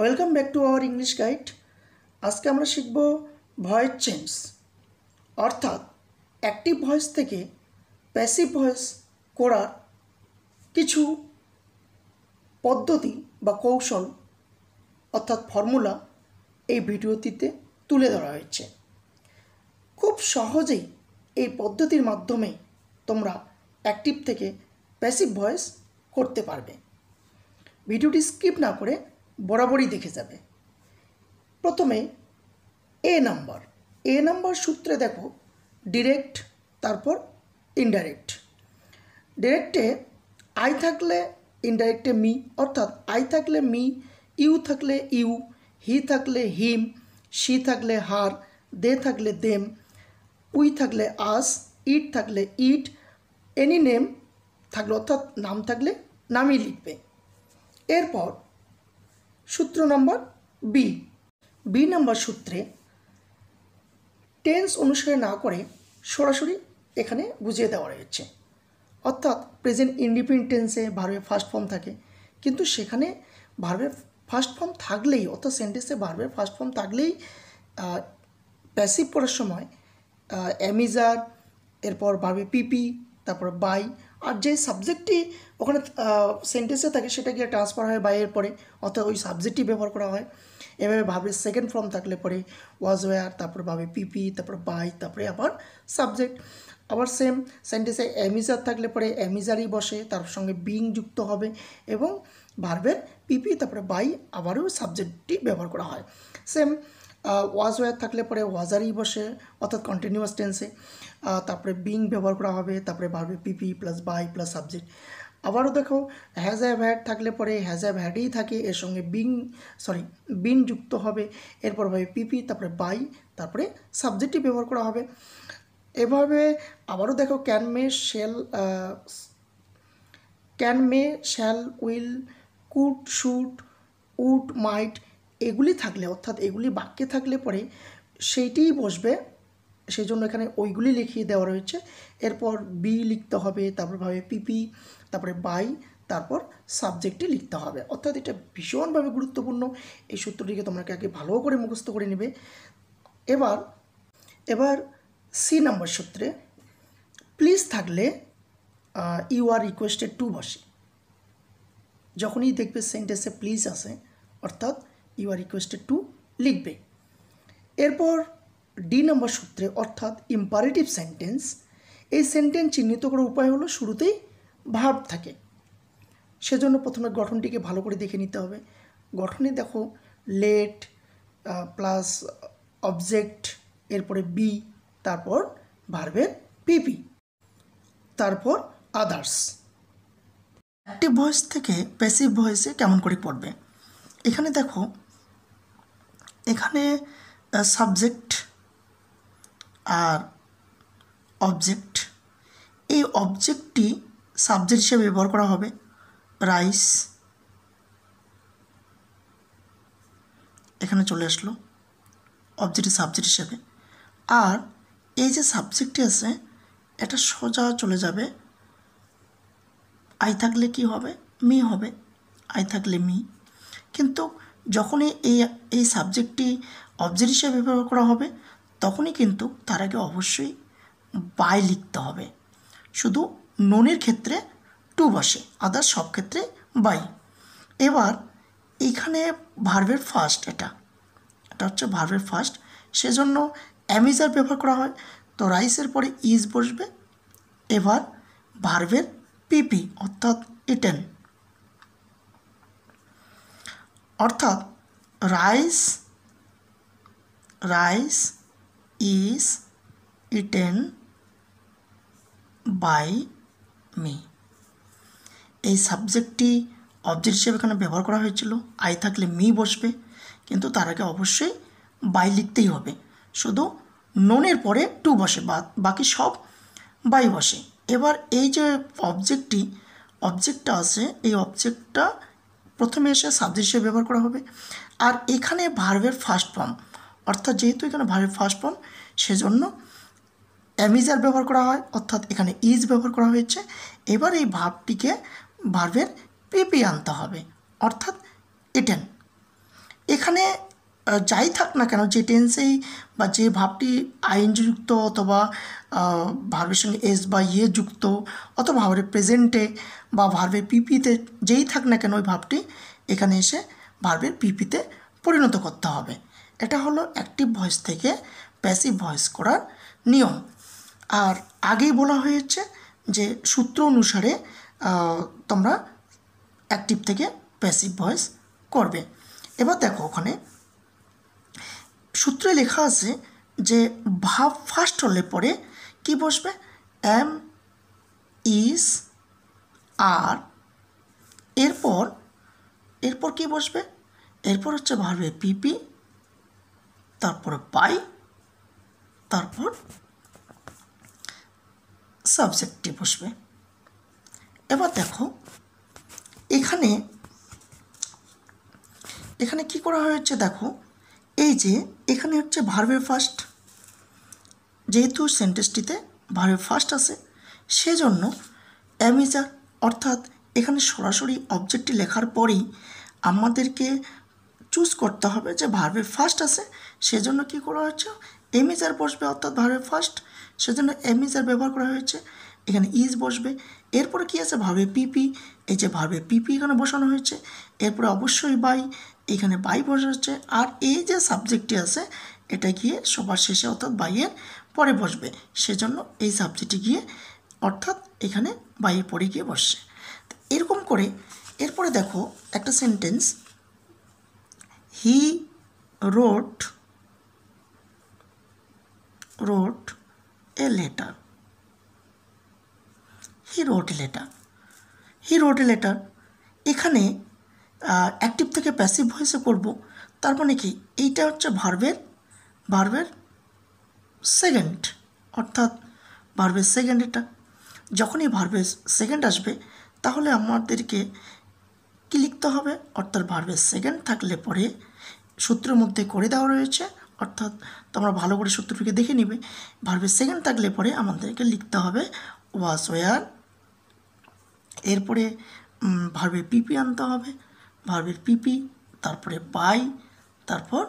welcome back to our English guide আজকে আমরা শিখব ভয়েস চেঞ্জ অর্থাৎ অ্যাক্টিভ ভয়েস থেকে প্যাসিভ ভয়েস করার কিছু পদ্ধতি বা কৌশল অর্থাৎ ফর্মুলা এই ভিডিওটিতে তুলে ধরা হয়েছে খুব সহজেই এই পদ্ধতির মাধ্যমে তোমরা অ্যাক্টিভ থেকে প্যাসিভ ভয়েস করতে পারবে ভিডিওটি স্কিপ না করে বরাবরই দেখে যাবে প্রথমে এ নাম্বার এ নাম্বার সূত্রে দেখো ডিরেক্ট তারপর ইনডাইরেক্ট ডিরেক্টে আই থাকলে ইনডাইরেক্টে মি অর্থাৎ আই থাকলে মি ইউ থাকলে ইউ হি থাকলে হিম সি থাকলে হার দে থাকলে দেম উই থাকলে আস ইট থাকলে ইট এনি নেম থাকলে অর্থাৎ নাম থাকলে নামই লিখবে এরপর সূত্র নম্বর বি বি নম্বর সূত্রে টেন্স অনুসারে না করে সরাসরি এখানে বুঝিয়ে দেওয়া রয়েছে অর্থাৎ প্রেজেন্ট ইন্ডিপেন্ডেন্সে টেন্সে ভার্বের ফার্স্ট ফর্ম থাকে কিন্তু সেখানে ভার্বের ফার্স্ট ফর্ম থাকলেই অর্থাৎ সেন্টেন্সে ভার্বের ফার্স্ট ফর্ম থাকলেই প্যাসিভ পড়ার সময় অ্যামিজার এরপর ভার্বে পিপি তারপর বাই আর যে সাবজেক্টটি ওখানে সেন্টেন্সে থাকে সেটা গিয়ে ট্রান্সফার হয় বাইয়ের পরে অর্থাৎ ওই সাবজেক্টটি ব্যবহার করা হয় এভাবে ভাবে সেকেন্ড ফর্ম থাকলে পরে ওয়াজ ওয়ার তারপর ভাবে পিপি তারপর বাই তারপরে আবার সাবজেক্ট আবার সেম সেন্টেন্সে অ্যামিজার থাকলে পরে অ্যামিজারই বসে তার সঙ্গে বিং যুক্ত হবে এবং ভার্বের পিপি তারপরে বাই আবারও সাবজেক্টটি ব্যবহার করা হয় সেম ওয়াজ ওয়ার থাকলে পরে ওয়াজারই বসে অর্থাৎ কন্টিনিউয়াস টেন্সে তারপরে বিং ব্যবহার করা হবে তারপরে ভাবে PP plus by plus subject আবারও দেখো হ্যাজ অ্যাভ হ্যাড থাকলে পরে হ্যাজ অ্যাভ হ্যাডেই থাকে এর সঙ্গে বিং সরি বিন যুক্ত হবে এরপর ভাবে পিপি তারপরে বাই তারপরে সাবজেক্টই ব্যবহার করা হবে এভাবে আবারও দেখো can may shall can may shall will could should would might এগুলি থাকলে অর্থাৎ এগুলি বাক্যে থাকলে পরে সেইটিই বসবে সেই জন্য এখানে ওইগুলি লিখিয়ে দেওয়া রয়েছে এরপর বি লিখতে হবে তারপর ভাবে পিপি তারপরে বাই তারপর সাবজেক্টে লিখতে হবে অর্থাৎ এটা ভীষণভাবে গুরুত্বপূর্ণ এই সূত্রটিকে তোমরাকে আগে ভালো করে মুখস্থ করে নেবে এবার এবার সি নাম্বার সূত্রে প্লিজ থাকলে ইউ আর রিকোয়েস্টেড টু বসে যখনই দেখবে সেন্টেন্সে প্লিজ আসে অর্থাৎ ইউ আর রিকোয়েস্টেড টু লিখবে এরপর ডি নম্বর সূত্রে অর্থাৎ ইম্পারেটিভ সেন্টেন্স এই সেন্টেন্স চিহ্নিত করার উপায় হলো শুরুতেই ভাব থাকে সেজন্য প্রথমে গঠনটিকে ভালো করে দেখে নিতে হবে গঠনে দেখো লেট প্লাস অবজেক্ট এরপরে বি তারপর ভার্বের পিপি তারপর আদার্স অ্যাক্টিভ ভয়েস থেকে প্যাসিভ ভয়েসে কেমন করে পড়বে এখানে দেখো এখানে সাবজেক্ট আর অবজেক্ট এই অবজেক্টটি সাবজেক্ট হিসেবে ব্যবহার করা হবে রাইস এখানে চলে আসলো অবজেক্ট সাবজেক্ট হিসেবে আর এই যে সাবজেক্টটি আছে এটা সোজা চলে যাবে আই থাকলে কি হবে মি হবে আই থাকলে মি কিন্তু যখনই এই এই সাবজেক্টটি অবজেক্ট হিসেবে ব্যবহার করা হবে তখনই কিন্তু তার আগে অবশ্যই বাই লিখতে হবে শুধু ননের ক্ষেত্রে টু বসে আদার সব ক্ষেত্রে বাই এবার এখানে ভার্ভের ফার্স্ট এটা এটা হচ্ছে ভার্ভের ফার্স্ট সেজন্য অ্যামিজার ব্যবহার করা হয় তো রাইসের পরে ইজ বসবে এবার ভার্ভের পিপি অর্থাৎ ইটেন অর্থাৎ rice rice is eaten by me এই সাবজেক্টটি অবজেক্ট হিসেবে এখানে ব্যবহার করা হয়েছিল আই থাকলে মি বসবে কিন্তু তার আগে অবশ্যই বাই লিখতেই হবে শুধু ননের পরে টু বসে বাকি সব বাই বসে এবার এই যে অবজেক্টটি অবজেক্টটা আছে এই অবজেক্টটা প্রথমে এসে সাবজেক্ট হিসেবে ব্যবহার করা হবে আর এখানে ভার্ভের ফার্স্ট ফর্ম অর্থাৎ যেহেতু এখানে ভার্ভের ফার্স্ট ফর্ম সেজন্য অ্যামিজার ব্যবহার করা হয় অর্থাৎ এখানে ইজ ব্যবহার করা হয়েছে এবার এই ভাবটিকে ভার্ভের পেপে আনতে হবে অর্থাৎ এটেন এখানে যাই থাক না কেন যে টেন্সেই বা যে ভাবটি আইনযুক্ত অথবা ভার্বের সঙ্গে এস বা ইয়ে যুক্ত অথবা ভাবের প্রেজেন্টে বা ভার্বের পিপিতে যেই থাক না কেন ওই ভাবটি এখানে এসে ভার্বের পিপিতে পরিণত করতে হবে এটা হলো অ্যাক্টিভ ভয়েস থেকে প্যাসিভ ভয়েস করার নিয়ম আর আগেই বলা হয়েছে যে সূত্র অনুসারে তোমরা অ্যাক্টিভ থেকে প্যাসিভ ভয়েস করবে এবার দেখো ওখানে সূত্রে লেখা আছে যে ভাব ফার্স্ট হলে পরে কি বসবে এম ইস আর এরপর এরপর কি বসবে এরপর হচ্ছে ভাববে পিপি তারপর বাই তারপর সাবজেক্টটি বসবে এবার দেখো এখানে এখানে কি করা হয়েছে দেখো এই যে এখানে হচ্ছে ভার্ভের ফার্স্ট যেহেতু সেন্টেন্সটিতে ভার্ভের ফার্স্ট আছে সেজন্য অ্যামিজার অর্থাৎ এখানে সরাসরি অবজেক্টটি লেখার পরেই আমাদেরকে চুজ করতে হবে যে ভার্ভের ফার্স্ট আছে সেজন্য কি করা হয়েছে এমিজার বসবে অর্থাৎ ভার্ভের ফার্স্ট সেজন্য এমিজার ব্যবহার করা হয়েছে এখানে ইজ বসবে এরপরে কি আছে ভার্বে পিপি এই যে ভার্বের পিপি এখানে বসানো হয়েছে এরপরে অবশ্যই বাই এখানে বাই হচ্ছে আর এই যে সাবজেক্টটি আছে এটা গিয়ে সবার শেষে অর্থাৎ বাইয়ের পরে বসবে সেজন্য এই সাবজেক্টটি গিয়ে অর্থাৎ এখানে বাইয়ের পরে গিয়ে বসছে এরকম করে এরপরে দেখো একটা sentence he wrote wrote a letter he wrote a letter he wrote a letter এখানে অ্যাক্টিভ থেকে প্যাসিভ ভয়েসে করব তার মানে কি এইটা হচ্ছে ভার্বের ভার্বের সেকেন্ড অর্থাৎ ভার্বের সেকেন্ড এটা যখনই ভার্বের সেকেন্ড আসবে তাহলে আমাদেরকে কি লিখতে হবে অর্থাৎ ভার্বের সেকেন্ড থাকলে পরে সূত্রের মধ্যে করে দেওয়া রয়েছে অর্থাৎ তোমরা ভালো করে সূত্রটিকে দেখে নিবে ভার্বের সেকেন্ড থাকলে পরে আমাদেরকে লিখতে হবে ওয়াস ওয়ার এরপরে ভার্বের পিপি আনতে হবে ভার্বের পিপি তারপরে বাই তারপর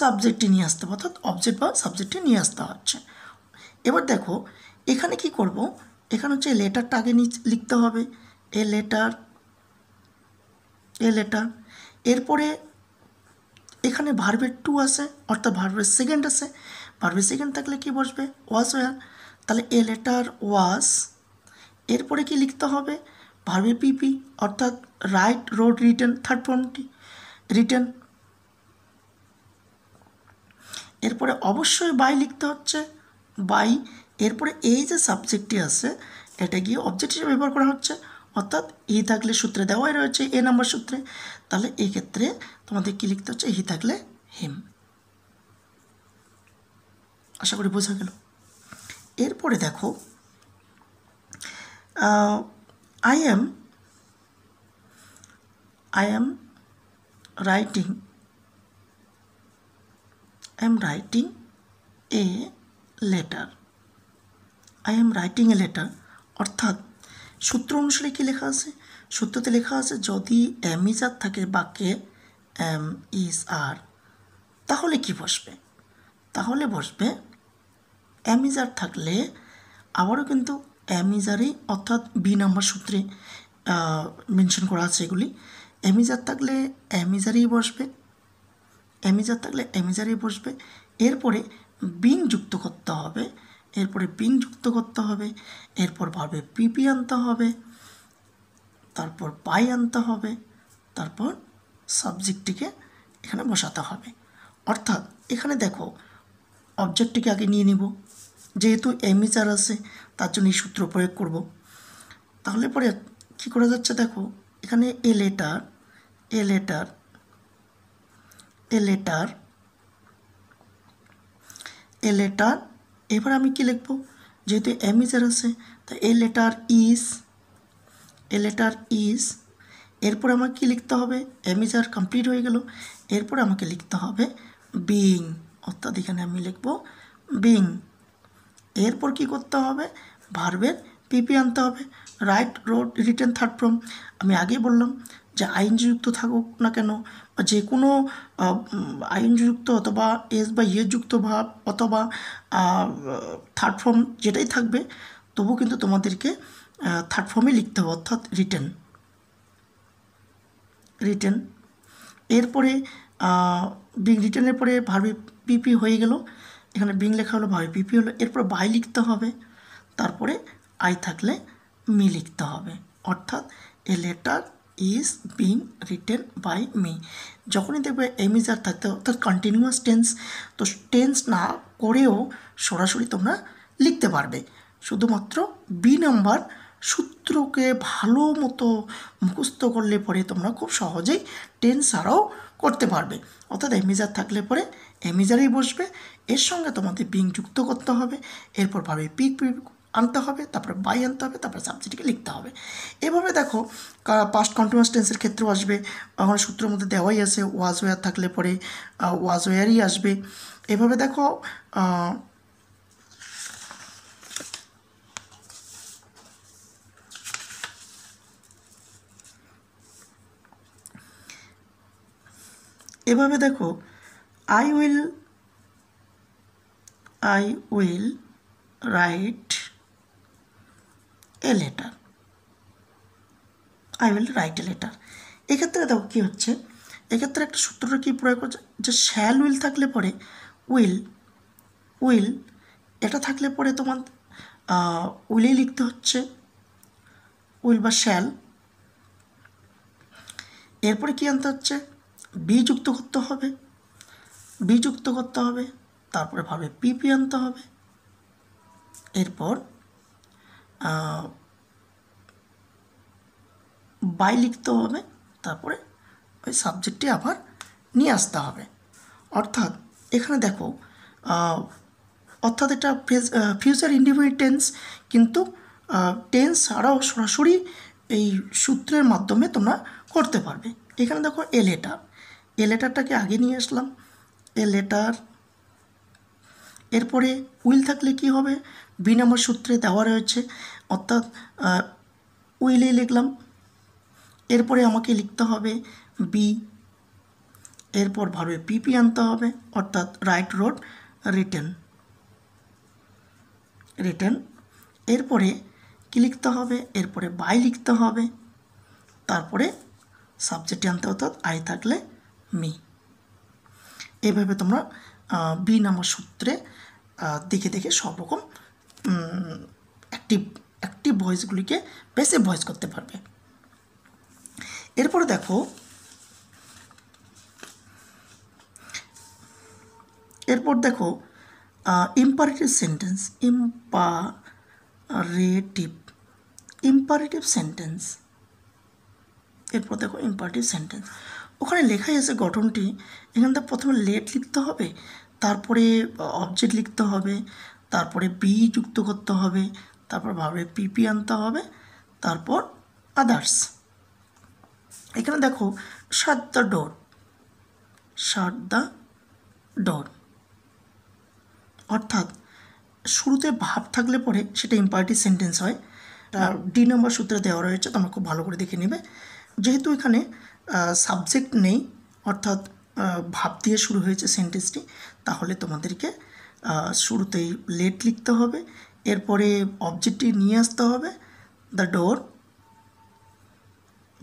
সাবজেক্টটি নিয়ে আসতে হবে অর্থাৎ অবজেক্ট বা সাবজেক্টটি নিয়ে আসতে হচ্ছে এবার দেখো এখানে কি করব এখানে হচ্ছে লেটারটা আগে লিখতে হবে এ লেটার এ লেটার এরপরে এখানে ভার্বের টু আছে অর্থাৎ ভার্বের সেকেন্ড আছে ভার্বের সেকেন্ড থাকলে কি বসবে ওয়াশ ওয়ার তাহলে এ লেটার ওয়াশ এরপরে কি লিখতে হবে ভার্বে পিপি অর্থাৎ রাইট রোড রিটার্ন থার্ড ফর্মটি রিটার্ন এরপরে অবশ্যই বাই লিখতে হচ্ছে বাই এরপরে এই যে সাবজেক্টটি আছে এটা গিয়ে অবজেক্ট হিসেবে ব্যবহার করা হচ্ছে অর্থাৎ হি থাকলে সূত্রে দেওয়াই রয়েছে এ নাম্বার সূত্রে তাহলে এক্ষেত্রে তোমাদের কি লিখতে হচ্ছে হি থাকলে হিম আশা করি বোঝা গেল এরপরে দেখো uh, I am I am writing I am writing a letter I am writing a letter অর্থাৎ সূত্র অনুসারে কী লেখা আছে সূত্রতে লেখা আছে যদি এম ইজ আর থাকে বাক্যে এম ইজ আর তাহলে কি বসবে তাহলে বসবে এম ইজ আর থাকলে আবারও কিন্তু অ্যামিজারে অর্থাৎ বি নাম্বার সূত্রে মেনশন করা আছে এগুলি অ্যামিজার থাকলে অ্যামিজারেই বসবে অ্যামিজার থাকলে অ্যামিজারেই বসবে এরপরে বিং যুক্ত করতে হবে এরপরে বিং যুক্ত করতে হবে এরপর ভাবে পিপি আনতে হবে তারপর পাই আনতে হবে তারপর সাবজেক্টটিকে এখানে বসাতে হবে অর্থাৎ এখানে দেখো অবজেক্টটিকে আগে নিয়ে নিব যেহেতু চার আছে তার জন্য এই সূত্র প্রয়োগ করব তাহলে পরে কি করা যাচ্ছে দেখো এখানে a letter a letter a letter a letter এবার আমি কি লিখব যেহেতু চার আছে তা a letter is a letter ইস এরপর আমাকে কি লিখতে হবে এমএচআর কমপ্লিট হয়ে গেল এরপর আমাকে লিখতে হবে বিং অর্থাৎ এখানে আমি লিখব বিং এরপর কি করতে হবে ভার্বের পিপি আনতে হবে write wrote written third form আমি আগেই বললাম যে আইনযুক্ত থাকুক না কেন বা যে কোনো আইনযুক্ত অথবা এস বা ইয়ে যুক্ত ভাব অথবা থার্ড ফর্ম যেটাই থাকবে তবু কিন্তু তোমাদেরকে থার্ড ফর্মে লিখতে হবে অর্থাৎ রিটার্ন রিটার্ন এরপরে রিটার্নের পরে ভার্বি পিপি হয়ে গেল এখানে বিং লেখা হলো বাই পিপি হলো এরপর বাই লিখতে হবে তারপরে আই থাকলে মি লিখতে হবে অর্থাৎ a letter is being written by me যখনই দেখবে ইজ আর থাকতে অর্থাৎ কন্টিনিউয়াস টেন্স তো টেন্স না করেও সরাসরি তোমরা লিখতে পারবে শুধুমাত্র বি নাম্বার সূত্রকে ভালো মতো মুখস্থ করলে পরে তোমরা খুব সহজেই টেন্স ছাড়াও করতে পারবে অর্থাৎ এমিজার থাকলে পরে এমিজারেই বসবে এর সঙ্গে তোমাদের বিং যুক্ত করতে হবে এরপর ভাবে পিক আনতে হবে তারপরে বাই আনতে হবে তারপরে সাবজেক্টকে লিখতে হবে এভাবে দেখো পাস্ট কন্টিনিউয়াস টেন্সের ক্ষেত্রেও আসবে আমার সূত্রের মধ্যে দেওয়াই আছে ওয়াজ ওয়ার থাকলে পরে ওয়াজ ওয়ারই আসবে এভাবে দেখো এভাবে দেখো I will I will write a letter I will write a letter এক্ষেত্রে দেখো কী হচ্ছে এক্ষেত্রে একটা সূত্রটা কী প্রয়োগ করছে যে শ্যাল উইল থাকলে পরে উইল উইল এটা থাকলে পরে তোমার উইলেই লিখতে হচ্ছে উইল বা শ্যাল এরপরে কী আনতে হচ্ছে বি যুক্ত করতে হবে বি যুক্ত করতে হবে তারপরে ভাবে পিপি আনতে হবে এরপর বাই লিখতে হবে তারপরে ওই সাবজেক্টটি আবার নিয়ে আসতে হবে অর্থাৎ এখানে দেখো অর্থাৎ এটা ফিউচার ইন্ডিপেন্ডেন্ট টেন্স কিন্তু টেন্স ছাড়াও সরাসরি এই সূত্রের মাধ্যমে তোমরা করতে পারবে এখানে দেখো এল এ লেটারটাকে আগে নিয়ে আসলাম এ লেটার এরপরে উইল থাকলে কি হবে বি নম্বর সূত্রে দেওয়া রয়েছে অর্থাৎ উইলে লিখলাম এরপরে আমাকে লিখতে হবে বি এরপর ভাবে পিপি আনতে হবে অর্থাৎ রাইট রোড রিটার্ন রিটার্ন এরপরে কি লিখতে হবে এরপরে বাই লিখতে হবে তারপরে সাবজেক্টে আনতে অর্থাৎ আই থাকলে মি এভাবে তোমরা বি নাম্বার সূত্রে দেখে দেখে সব রকম অ্যাক্টিভ অ্যাক্টিভ ভয়েসগুলিকে বেসে ভয়েস করতে পারবে এরপরে দেখো এরপর দেখো imperative sentence imperative imperative sentence এরপর দেখো ইম্পারেটিভ সেন্টেন্স ওখানে লেখাই আছে গঠনটি এখান থেকে প্রথমে লেট লিখতে হবে তারপরে অবজেক্ট লিখতে হবে তারপরে পি যুক্ত করতে হবে তারপর ভাবে পিপি আনতে হবে তারপর আদার্স এখানে দেখো সাত দ্য ডোর সাত দ্য ডোর অর্থাৎ শুরুতে ভাব থাকলে পরে সেটা ইম্পার্টি সেন্টেন্স হয় ডি নম্বর সূত্রে দেওয়া রয়েছে তোমরা খুব ভালো করে দেখে নেবে যেহেতু এখানে সাবজেক্ট নেই অর্থাৎ ভাব দিয়ে শুরু হয়েছে সেন্টেন্সটি তাহলে তোমাদেরকে শুরুতেই লেট লিখতে হবে এরপরে অবজেক্টটি নিয়ে আসতে হবে দ্য ডোর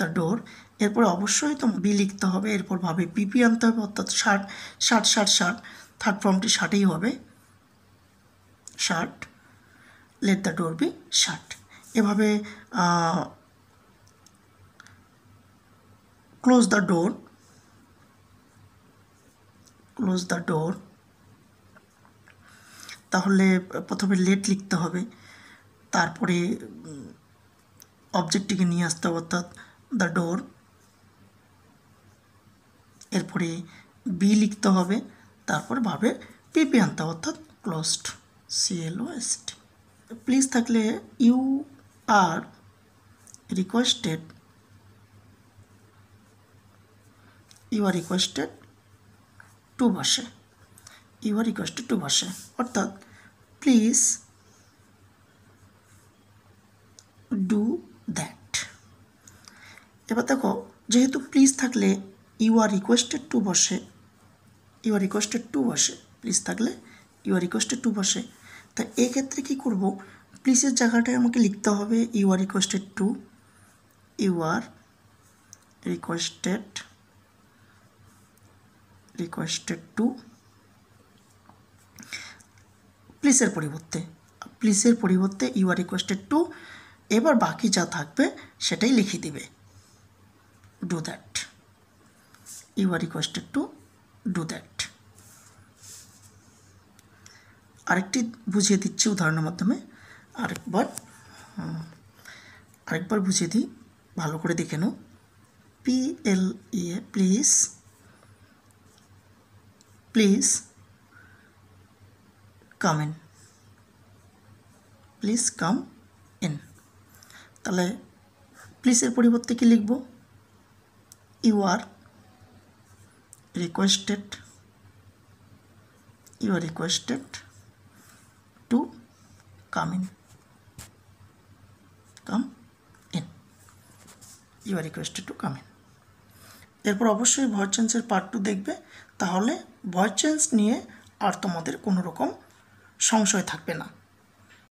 দ্য ডোর এরপরে অবশ্যই তো বি লিখতে হবে এরপর ভাবে পিপি আনতে হবে অর্থাৎ ষাট ষাট ষাট ষাট থার্ড ফর্মটি ষাটেই হবে ষাট লেট দ্য ডোর বি ষাট এভাবে close the door close the door তাহলে প্রথমে লেট লিখতে হবে তারপরে অবজেক্টটিকে নিয়ে আসতে হবে অর্থাৎ দ্য ডোর এরপরে বি লিখতে হবে তারপর ভাবে পিপি আনতে হবে অর্থাৎ ক্লোজড সিএলও এসটি প্লিজ থাকলে you are requested you are requested to বসে ইউ আর রিকোয়েস্টেড টু বসে অর্থাৎ প্লিজ ডু দ্যাট এবার দেখো যেহেতু প্লিজ থাকলে ইউ আর রিকোয়েস্টেড টু বসে ইউ আর রিকোয়েস্টেড টু বসে প্লিজ থাকলে ইউ আর রিকোয়েস্টেড টু বসে তা এক্ষেত্রে কী করবো প্লিজের জায়গাটায় আমাকে লিখতে হবে you are requested to you are requested requested to প্লিসের পরিবর্তে প্লিসের পরিবর্তে ইউ আর রিকোয়েস্টেড টু এবার বাকি যা থাকবে সেটাই লিখে দিবে do that you are requested to do that আরেকটি বুঝিয়ে দিচ্ছি উদাহরণের মাধ্যমে আরেকবার আরেকবার বুঝিয়ে দিই ভালো করে দেখে নাও P L A please please come in please come in তাহলে প্লিজের পরিবর্তে কী লিখব you are requested you are requested to come in come in you are requested to come in এরপর অবশ্যই ভয়েস চেঞ্জের পার্ট টু দেখবে তাহলে ভয়েস চেঞ্জ নিয়ে আর তোমাদের কোনো রকম সংশয় থাকবে না